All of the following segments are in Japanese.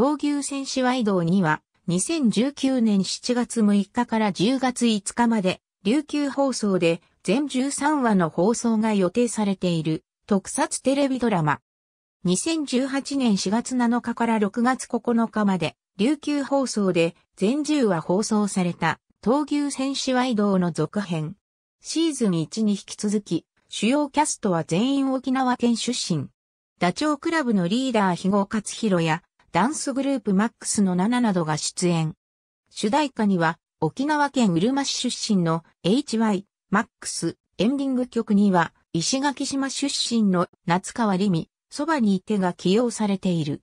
闘牛戦士ワイドには、2019年7月6日から10月5日まで、琉球放送で全13話の放送が予定されている特撮テレビドラマ。2018年4月7日から6月9日まで、琉球放送で全10話放送された、闘牛戦士ワイドの続編。シーズン1に引き続き、主要キャストは全員沖縄県出身。ダチョウ倶楽部のリーダー肥後勝弘や、ダンスグループマックスの7などが出演。主題歌には、沖縄県うるま市出身の HY、マックス、エンディング曲には、石垣島出身の夏川りみ、そばにいてが起用されている。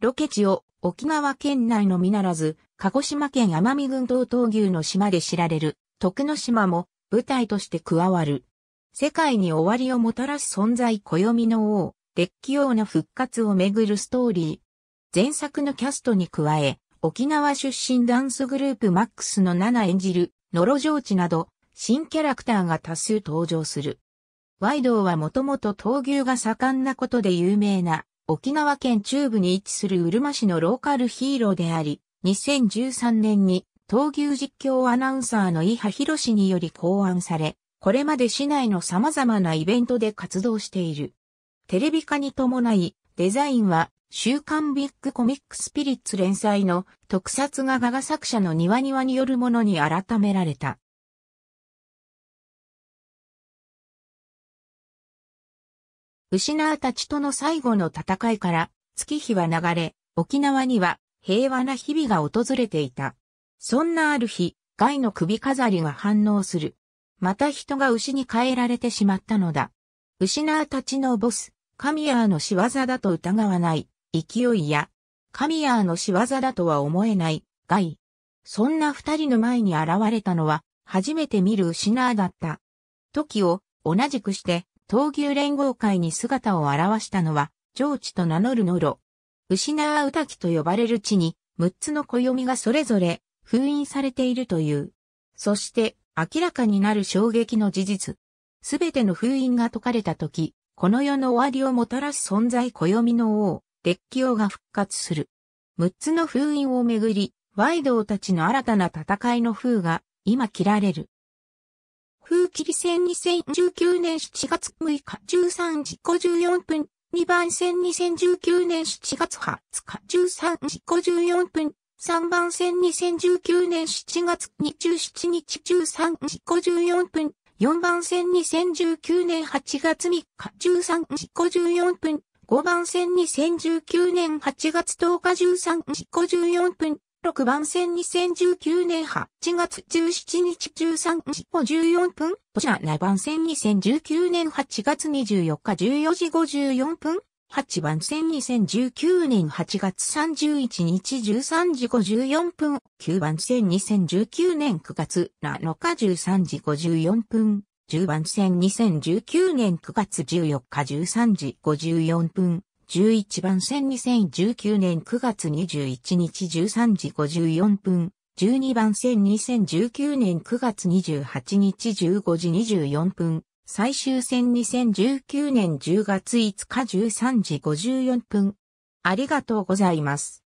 ロケ地を沖縄県内のみならず、鹿児島県奄美群島東牛の島で知られる、徳之島も舞台として加わる。世界に終わりをもたらす存在暦の王、デッキ王の復活をめぐるストーリー。前作のキャストに加え、沖縄出身ダンスグループマックスの7演じる、ノロジョーチなど、新キャラクターが多数登場する。ワイドーはもともと闘牛が盛んなことで有名な、沖縄県中部に位置するうるま市のローカルヒーローであり、2013年に闘牛実況アナウンサーの伊波博士により考案され、これまで市内の様々なイベントで活動している。テレビ化に伴い、デザインは週刊ビッグコミックスピリッツ連載の特撮が画が作者の庭庭によるものに改められた。失ナたちとの最後の戦いから月日は流れ、沖縄には平和な日々が訪れていた。そんなある日、ガイの首飾りが反応する。また人が牛に変えられてしまったのだ。失ナたちのボス、カミヤーの仕業だと疑わない。勢いや、神谷の仕業だとは思えない、ガイ。そんな二人の前に現れたのは、初めて見るシナーだった。時を、同じくして、闘牛連合会に姿を現したのは、上智と名乗るノロ。牛ナーウタキと呼ばれる地に、六つの暦がそれぞれ、封印されているという。そして、明らかになる衝撃の事実。すべての封印が解かれた時、この世の終わりをもたらす存在暦の王、列強が復活する。6つの封印をめぐり、ワイドウたちの新たな戦いの封が今切られる。封切り戦2019年7月6日13時54分、2番戦2019年7月20日13時54分、3番戦2019年7月27日13時54分、4番戦2019年8月3日13時54分、5番線2019年8月10日13時54分、6番線2019年8月17日13時54分、都社7番線2019年8月24日14時54分、8番線2019年8月31日13時54分、9番線2019年9月7日13時54分。10番線2019年9月14日13時54分、11番線2019年9月21日13時54分、12番線2019年9月28日15時24分、最終線2019年10月5日13時54分。ありがとうございます。